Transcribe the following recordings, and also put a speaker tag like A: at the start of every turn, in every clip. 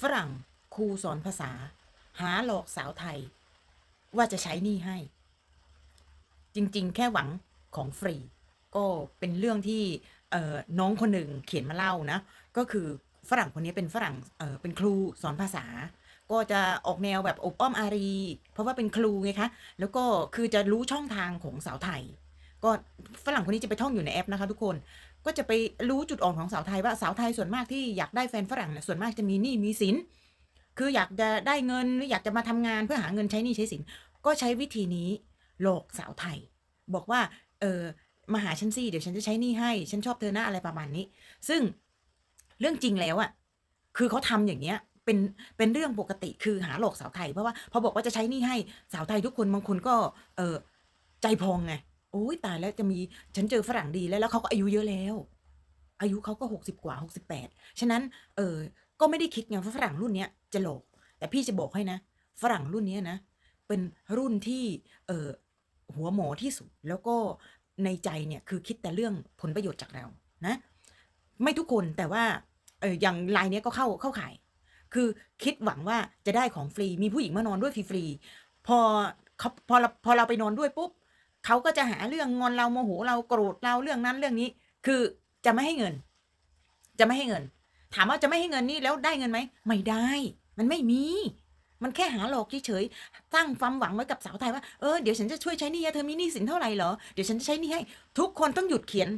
A: ฝรั่งครูสอนภาษา หาหลอกสาวไทย ว่าจะใช้นี่ให้ จริงๆ แค่หวังของฟรี ก็เป็นเรื่องที่น้องคนหนึ่งเขียนมาเล่านะก็คือฝรั่งคนนี้เป็นฝรั่งเเป็นครูสอนภาษา ก็จะออกแนวแบบอบอ้อมอารี เพราะว่าเป็นครูไงคะแล้วก็คือจะรู้ช่องทางของสาวไทยก็ฝรั่งคนนี้จะไปท่องอยู่ในแอปนะคะทุกคน ก็จะไปรู้จุดอ่อนของสาวไทยว่าสาวไทยส่วนมากที่อยากได้แฟนฝรั่งเนี่ยส่วนมากจะมีหนี้มีสิน คืออยากจะได้เงินหรืออยากจะมาทำงานเพื่อหาเงินใช้หนี้ใช้สิน ก็ใช้วิธีนี้หลอกสาวไทย บอกว่า เออมาหาฉันสิเดี๋ยวฉันจะใช้หนี้ให้ฉันชอบเธอหน้าอะไรประมาณนี้ ซึ่งเรื่องจริงแล้วอะ่ะคือเขาทำอย่างเงี้ย เป็นเป็นเรื่องปกติ คือหาหลอกสาวไทยเพราะว่าพอบอกว่าจะใช้นี่ให้สาวไทยทุกคนบางคนก็เออใจพองไงโอ้ยตายแล้วจะมีฉันเจอฝรั่งดีแล้ว แล้วเขาก็อายุเยอะแล้ว อายุเขาก็หกสิบกว่าหกสิบแปดฉะนั้น เออก็ไม่ได้คิดไงว่าฝรั่งรุ่นเนี้ย จะหลอกแต่พี่จะบอกให้นะฝรั่งรุ่นเนี้ยนะ เป็นรุ่นที่เออหัวหมอที่สุด แล้วก็ในใจเนี่ยคือคิดแต่เรื่องผลประโยชน์จากเรานะ ไม่ทุกคนแต่ว่าเอออย่างลายเนี้ยก็เข้าเข้าขายคือคิดหวังว่าจะได้ของฟรีมีผู้หญิงมานอนด้วยฟรีๆพอพอเราพอเราไปนอนด้วยปุ๊บเขาก็จะหาเรื่องงอนเราโมโหเราโกรธเราเรื่องนั้นเรื่องนี้ คือจะไม่ให้เงิน จะไม่ให้เงิน ถามว่าจะไม่ให้เงินนี่แล้วได้เงินไหมไม่ได้ มันไม่มี มันแค่หาหลอกเฉยๆตั้งความหวังไว้กับสาวไทยว่าเออเดี๋ยวฉันจะช่วยใช้นี่เธอมีนี่สินเท่าไหร่เหรอ เดี๋ยวฉันจะใช้นี่ให้ ทุกคนต้องหยุดเขียน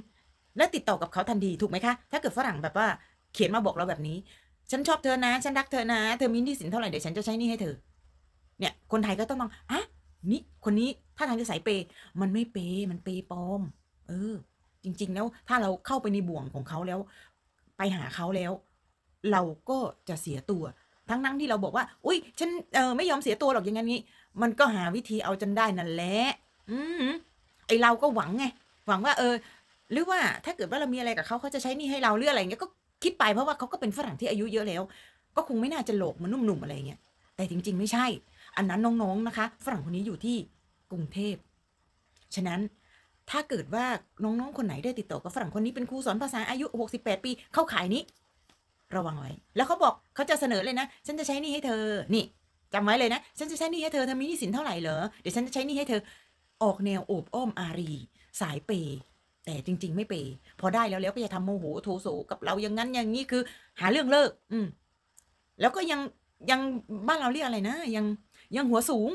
A: และติดต่อกับเขาทันทีถูกไหมคะ ถ้าเกิดฝรั่งแบบว่า เขียนมาบอกเราแบบนี้ ฉันชอบเธอนะฉันรักเธอนะเธอมีนี่สินเท่าไหร่เดี๋ยวฉันจะใช้นี่ให้เธอเนี่ยคนไทยก็ต้องมองอ่ะนี่คนนี้ถ้าทางจะใส่เปย์มันไม่เปย์มันเปย์ปลอม เออ จริง ๆ แล้ว ถ้าเราเข้าไปในบ่วงของเขาแล้ว ไปหาเขาแล้ว เราก็จะเสียตัว ทั้งนั้นที่เราบอกว่าอุ้ยฉันเออไม่ยอมเสียตัวหรอกอย่างนี้ มันก็หาวิธีเอาจนได้นั่นแหละอืมไอเราก็หวังไงหวังว่าเออหรือว่าถ้าเกิดว่าเรามีอะไรกับเขาเขาจะใช้นี่ให้เราเรื่องอะไรเงี้ยก็คิดไปเพราะว่าเขาก็เป็นฝรั่งที่อายุเยอะแล้ว ก็คงไม่น่าจะหลอกมันหนุ่มๆอะไรเงี้ยแต่จริง ๆ ไม่ใช่ อันนั้นน้องๆนะคะฝรั่งคนนี้อยู่ที่กรุงเทพ ฉะนั้น ถ้าเกิดว่าน้องๆคนไหนได้ติดต่อกับฝรั่งคนนี้เป็นครูสอนภาษาอายุ 68 ปี เข้าขายนี้ ระวังไว้แล้วเขาบอกเขาจะเสนอเลยนะ ฉันจะใช้นี่ให้เธอ นี่จำไว้เลยนะฉันจะใช้นี่ให้เธอเธอมีนี่สินเท่าไหร่เหรอเดี๋ยวฉันจะใช้นี่ให้เธอ ออกแนวโอบอ้อมอารีสายเปย์แต่จริง ๆ ไม่เปย์พอได้แล้วแล้วก็จะทำโมโหโทโสกับเราอย่างนั้นอย่างนี้คือ หาเรื่องเลิก อืมแล้วก็ยังยังบ้านเราเรียกอะไรนะยังยังหัวสูง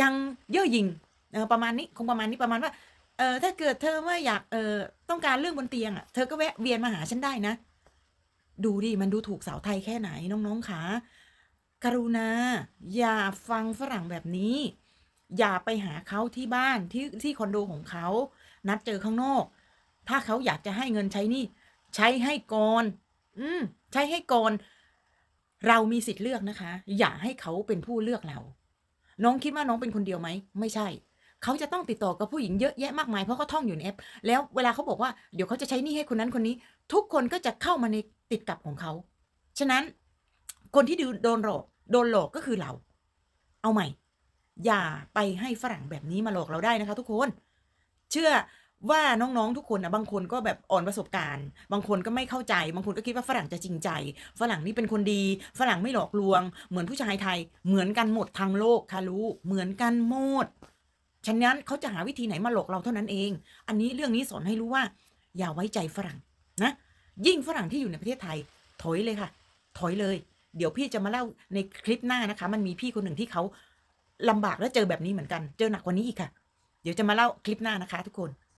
A: ยังเย่อหยิ่งเออประมาณนี้คงประมาณนี้ประมาณว่า เออถ้าเกิดเธอว่าอยาก เออต้องการเรื่องบนเตียงอ่ะ เธอก็แวะเวียนมาหาฉันได้นะ ดูดิ มันดูถูกสาวไทยแค่ไหนน้องๆขากรุณา อย่าฟังฝรั่งแบบนี้ อย่าไปหาเขาที่บ้านที่ที่คอนโดของเขา นัดเจอข้างนอก ถ้าเขาอยากจะให้เงินใช้นี่ ใช้ให้ก่อน อืม ใช้ให้ก่อน เรามีสิทธิ์เลือกนะคะ อย่าให้เขาเป็นผู้เลือกเรา น้องคิดว่าน้องเป็นคนเดียวไหม ไม่ใช่เขาจะต้องติดต่อกับผู้หญิงเยอะแยะมากมายเพราะเขาท่องอยู่ในแอป แล้ว เวลาเขาบอกว่าเดี๋ยวเขาจะใช้นี่ให้คนนั้นคนนี้ ทุกคนก็จะเข้ามาในติดกับของเขา ฉะนั้นคนที่ดูโดนหลอก โดนหลอกก็คือเรา เอาใหม่ อย่าไปให้ฝรั่งแบบนี้มาหลอกเราได้นะคะทุกคน เชื่อว่าน้องๆทุกคนนะบางคนก็แบบอ่อนประสบการณ์ บางคนก็ไม่เข้าใจ บางคนก็คิดว่าฝรั่งจะจริงใจ ฝรั่งนี่เป็นคนดี ฝรั่งไม่หลอกลวง เหมือนผู้ชายไทย เหมือนกันหมดทางโลกค่ะรู้ เหมือนกันหมดฉะนั้นเขาจะหาวิธีไหนมาหลอกเราเท่านั้นเอง อันนี้เรื่องนี้สอนให้รู้ว่า อย่าไว้ใจฝรั่งนะยิ่งฝรั่งที่อยู่ในประเทศไทยถอยเลยค่ะ ถอยเลย เดี๋ยวพี่จะมาเล่าในคลิปหน้านะคะ มันมีพี่คนหนึ่งที่เขาลำบากและเจอแบบนี้เหมือนกันเจอหนักกว่านี้อีกค่ะ เดี๋ยวจะมาเล่าคลิปหน้านะคะทุกคน